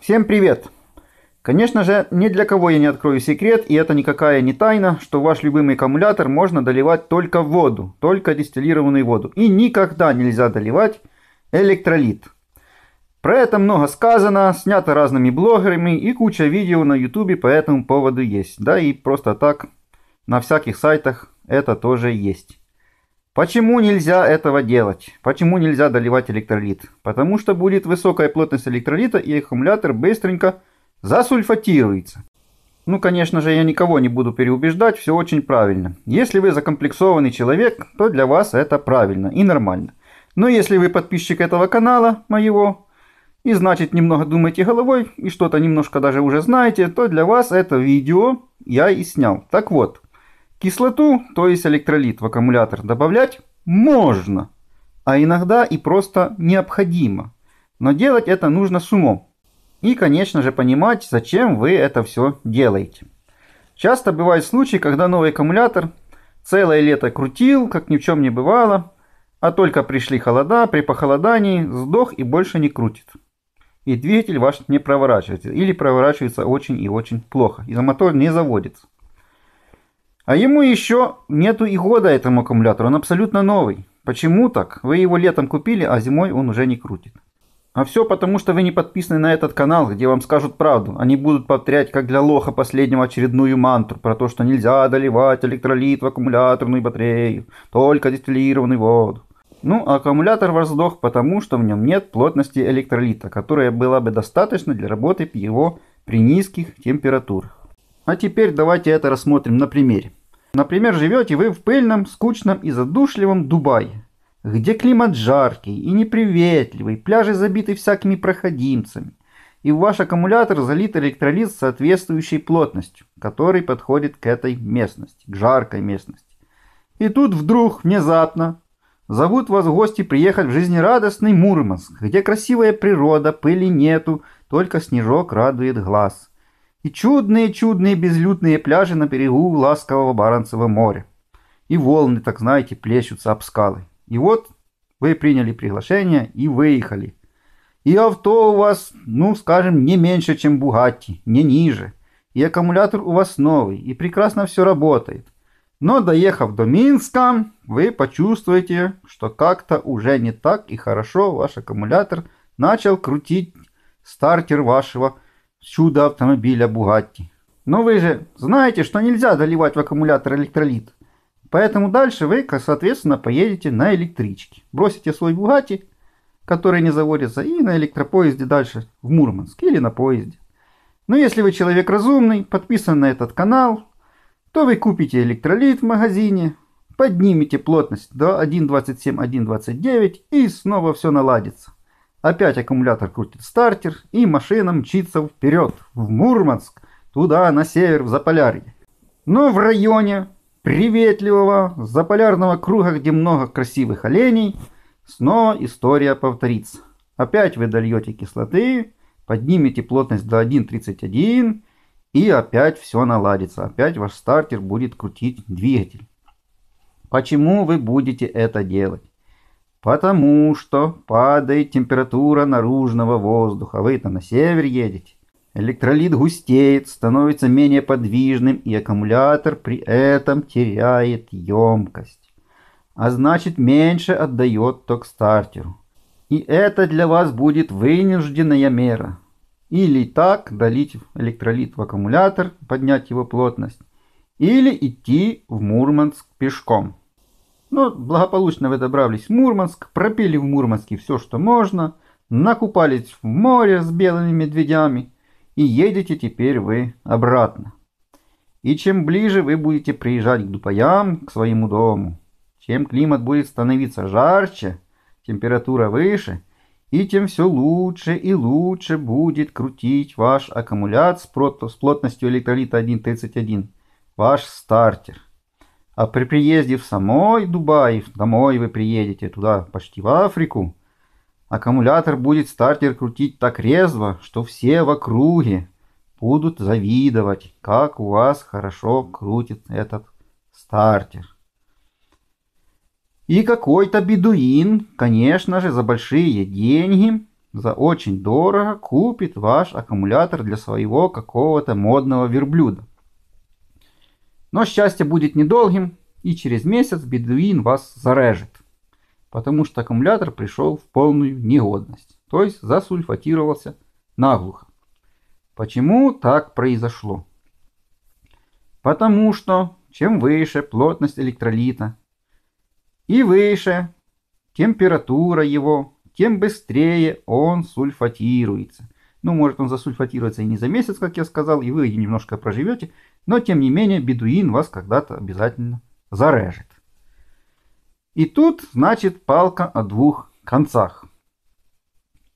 Всем привет! Конечно же, ни для кого я не открою секрет, и это никакая не тайна, что ваш любимый аккумулятор можно доливать только воду, только дистиллированную воду. И никогда нельзя доливать электролит. Про это много сказано, снято разными блогерами и куча видео на ютубе по этому поводу есть. Да и просто так на всяких сайтах это тоже есть. Почему нельзя этого делать? Почему нельзя доливать электролит? Потому что будет высокая плотность электролита и аккумулятор быстренько засульфатируется. Ну, конечно же, я никого не буду переубеждать, все очень правильно. Если вы закомплексованный человек, то для вас это правильно и нормально. Но если вы подписчик этого канала, моего, и значит немного думаете головой, и что-то немножко даже уже знаете, то для вас это видео я и снял. Так вот, Кислоту, то есть электролит в аккумулятор добавлять можно, а иногда и просто необходимо. Но делать это нужно с умом. И, конечно же, понимать, зачем вы это все делаете. Часто бывают случаи, когда новый аккумулятор целое лето крутил, как ни в чем не бывало, а только пришли холода, при похолодании сдох и больше не крутит. И двигатель ваш не проворачивается. Или проворачивается очень и очень плохо. И мотор не заводится. А ему еще нету и года этому аккумулятору, он абсолютно новый. Почему так? Вы его летом купили, а зимой он уже не крутит. А все потому, что вы не подписаны на этот канал, где вам скажут правду. Они будут повторять, как для лоха последнего очередную мантру про то, что нельзя доливать электролит в аккумуляторную батарею, только дистиллированную воду. Ну, а аккумулятор воздох, потому что в нем нет плотности электролита, которая была бы достаточно для работы его при низких температурах. А теперь давайте это рассмотрим на примере. Например, живете вы в пыльном, скучном и задушливом Дубае, где климат жаркий и неприветливый, пляжи забиты всякими проходимцами, и ваш аккумулятор залит электролит с соответствующей плотностью, который подходит к этой местности, к жаркой местности. И тут вдруг, внезапно, зовут вас гости приехать в жизнерадостный Мурманск, где красивая природа, пыли нету, только снежок радует глаз – и чудные-чудные безлюдные пляжи на берегу ласкового Баранцева моря. И волны, так знаете, плещутся об скалы. И вот вы приняли приглашение и выехали. И авто у вас, ну, скажем, не меньше, чем Бугатти, не ниже. И аккумулятор у вас новый, и прекрасно все работает. Но доехав до Минска, вы почувствуете, что как-то уже не так и хорошо ваш аккумулятор начал крутить стартер вашего чудо автомобиля Бугатти. Ну, Но вы же знаете, что нельзя доливать в аккумулятор электролит. Поэтому дальше вы, соответственно, поедете на электричке. Бросите свой Бугатти, который не заводится, и на электропоезде дальше в Мурманск или на поезде. Но ну, если вы человек разумный, подписан на этот канал, то вы купите электролит в магазине, поднимите плотность до 1.27-1.29 и снова все наладится. Опять аккумулятор крутит стартер, и машина мчится вперед, в Мурманск, туда, на север, в Заполярье. Но ну, в районе приветливого заполярного круга, где много красивых оленей, снова история повторится. Опять вы дольете кислоты, поднимете плотность до 1.31, и опять все наладится. Опять ваш стартер будет крутить двигатель. Почему вы будете это делать? Потому что падает температура наружного воздуха. Вы-то на север едете. Электролит густеет, становится менее подвижным, и аккумулятор при этом теряет емкость. А значит, меньше отдает ток стартеру. И это для вас будет вынужденная мера. Или так долить электролит в аккумулятор, поднять его плотность, или идти в Мурманск пешком. Но благополучно вы добрались в Мурманск, пропили в Мурманске все, что можно, накупались в море с белыми медведями и едете теперь вы обратно. И чем ближе вы будете приезжать к Дупаям, к своему дому, чем климат будет становиться жарче, температура выше, и тем все лучше и лучше будет крутить ваш аккумулятор с плотностью электролита 1.31, ваш стартер. А при приезде в самой Дубай, домой вы приедете, туда почти в Африку, аккумулятор будет стартер крутить так резво, что все в округе будут завидовать, как у вас хорошо крутит этот стартер. И какой-то бедуин, конечно же, за большие деньги, за очень дорого купит ваш аккумулятор для своего какого-то модного верблюда. Но счастье будет недолгим, и через месяц бедуин вас зарежет, потому что аккумулятор пришел в полную негодность, то есть засульфатировался наглухо. Почему так произошло? Потому что чем выше плотность электролита и выше температура его, тем быстрее он сульфатируется. Ну, может он засульфатируется и не за месяц, как я сказал, и вы немножко проживете – но, тем не менее, бедуин вас когда-то обязательно зарежет. И тут, значит, палка о двух концах.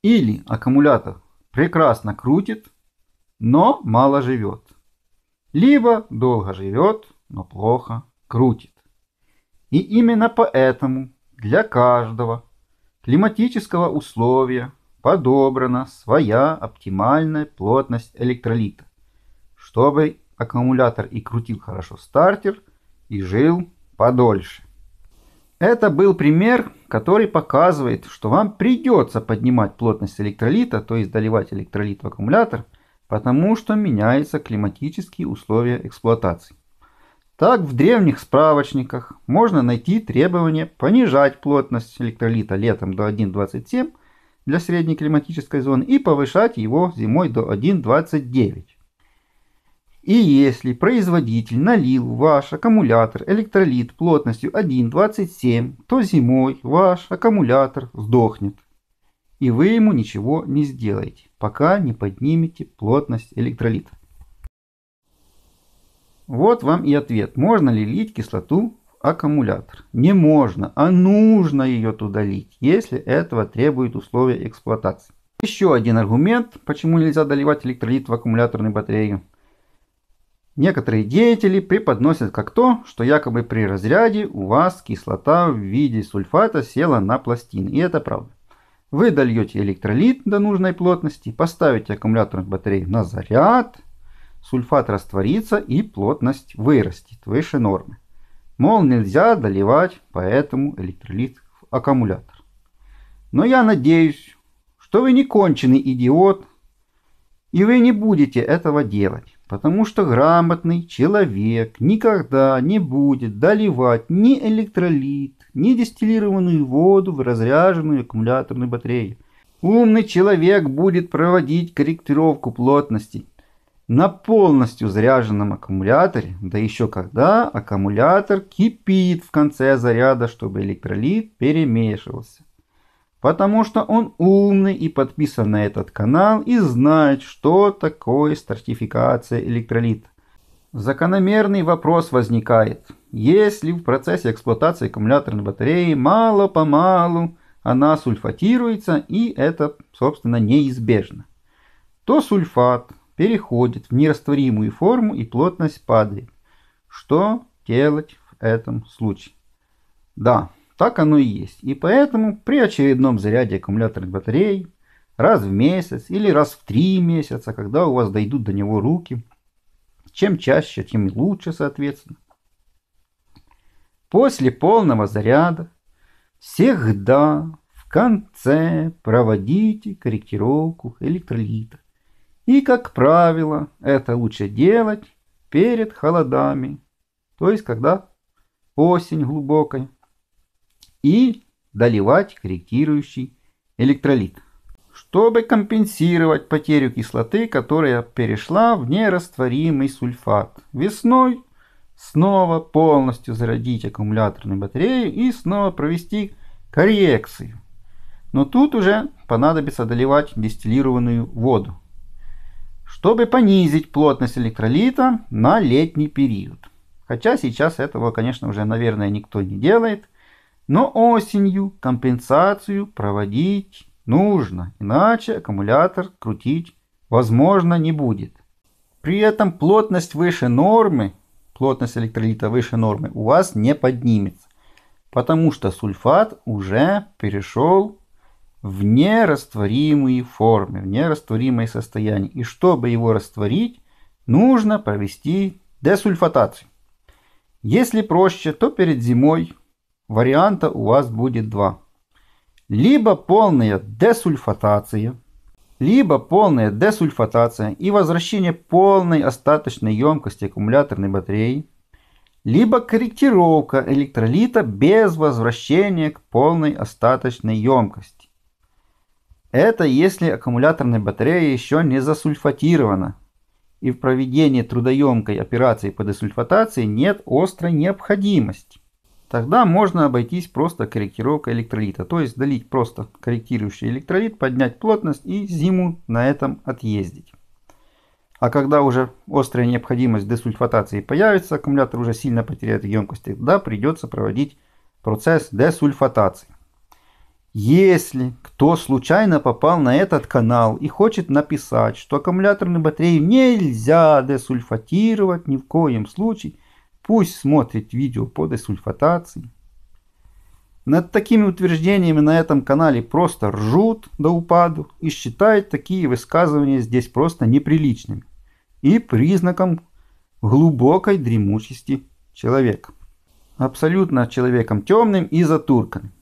Или аккумулятор прекрасно крутит, но мало живет. Либо долго живет, но плохо крутит. И именно поэтому для каждого климатического условия подобрана своя оптимальная плотность электролита, чтобы аккумулятор и крутил хорошо стартер, и жил подольше. Это был пример, который показывает, что вам придется поднимать плотность электролита, то есть доливать электролит в аккумулятор, потому что меняются климатические условия эксплуатации. Так в древних справочниках можно найти требование понижать плотность электролита летом до 1,27 для средней климатической зоны и повышать его зимой до 1,29. И если производитель налил ваш аккумулятор электролит плотностью 1,27, то зимой ваш аккумулятор сдохнет. И вы ему ничего не сделаете, пока не поднимете плотность электролита. Вот вам и ответ, можно ли лить кислоту в аккумулятор. Не можно, а нужно ее туда лить, если этого требуют условия эксплуатации. Еще один аргумент, почему нельзя доливать электролит в аккумуляторную батарею. Некоторые деятели преподносят как то, что якобы при разряде у вас кислота в виде сульфата села на пластины. И это правда. Вы дольете электролит до нужной плотности, поставите аккумуляторную батарею на заряд, сульфат растворится и плотность вырастет выше нормы. Мол, нельзя доливать, поэтому электролит в аккумулятор. Но я надеюсь, что вы не конченый идиот, и вы не будете этого делать. Потому что грамотный человек никогда не будет доливать ни электролит, ни дистиллированную воду в разряженную аккумуляторную батарею. Умный человек будет проводить корректировку плотности на полностью заряженном аккумуляторе, да еще когда аккумулятор кипит в конце заряда, чтобы электролит перемешивался потому что он умный и подписан на этот канал и знает, что такое стратификация электролита. Закономерный вопрос возникает. Если в процессе эксплуатации аккумуляторной батареи мало-помалу она сульфатируется, и это, собственно, неизбежно, то сульфат переходит в нерастворимую форму и плотность падает. Что делать в этом случае? Да, так оно и есть. И поэтому при очередном заряде аккумуляторных батарей раз в месяц или раз в три месяца, когда у вас дойдут до него руки, чем чаще, тем лучше, соответственно. После полного заряда всегда в конце проводите корректировку электролита. И, как правило, это лучше делать перед холодами, то есть когда осень глубокая и доливать корректирующий электролит, чтобы компенсировать потерю кислоты, которая перешла в нерастворимый сульфат. Весной снова полностью зарядить аккумуляторную батарею и снова провести коррекцию. Но тут уже понадобится доливать дистиллированную воду, чтобы понизить плотность электролита на летний период. Хотя сейчас этого, конечно, уже, наверное, никто не делает – но осенью компенсацию проводить нужно, иначе аккумулятор крутить возможно не будет. При этом плотность выше нормы, плотность электролита выше нормы у вас не поднимется, потому что сульфат уже перешел в нерастворимые формы, в нерастворимое состояние. И чтобы его растворить, нужно провести десульфатацию. Если проще, то перед зимой Варианта у вас будет два. Либо полная десульфатация, либо полная десульфатация и возвращение полной остаточной емкости аккумуляторной батареи, либо корректировка электролита без возвращения к полной остаточной емкости. Это если аккумуляторная батарея еще не засульфатирована и в проведении трудоемкой операции по десульфатации нет острой необходимости. Тогда можно обойтись просто корректировкой электролита. То есть долить просто корректирующий электролит, поднять плотность и зиму на этом отъездить. А когда уже острая необходимость десульфатации появится, аккумулятор уже сильно потеряет емкости, тогда придется проводить процесс десульфатации. Если кто случайно попал на этот канал и хочет написать, что аккумуляторные батареи нельзя десульфатировать ни в коем случае, Пусть смотрит видео по десульфатации. Над такими утверждениями на этом канале просто ржут до упаду и считают такие высказывания здесь просто неприличными и признаком глубокой дремучести человека. Абсолютно человеком темным и затурканным.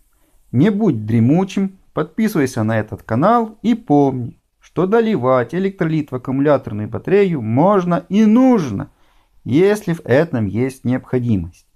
Не будь дремучим, подписывайся на этот канал и помни, что доливать электролит в аккумуляторную батарею можно и нужно – если в этом есть необходимость.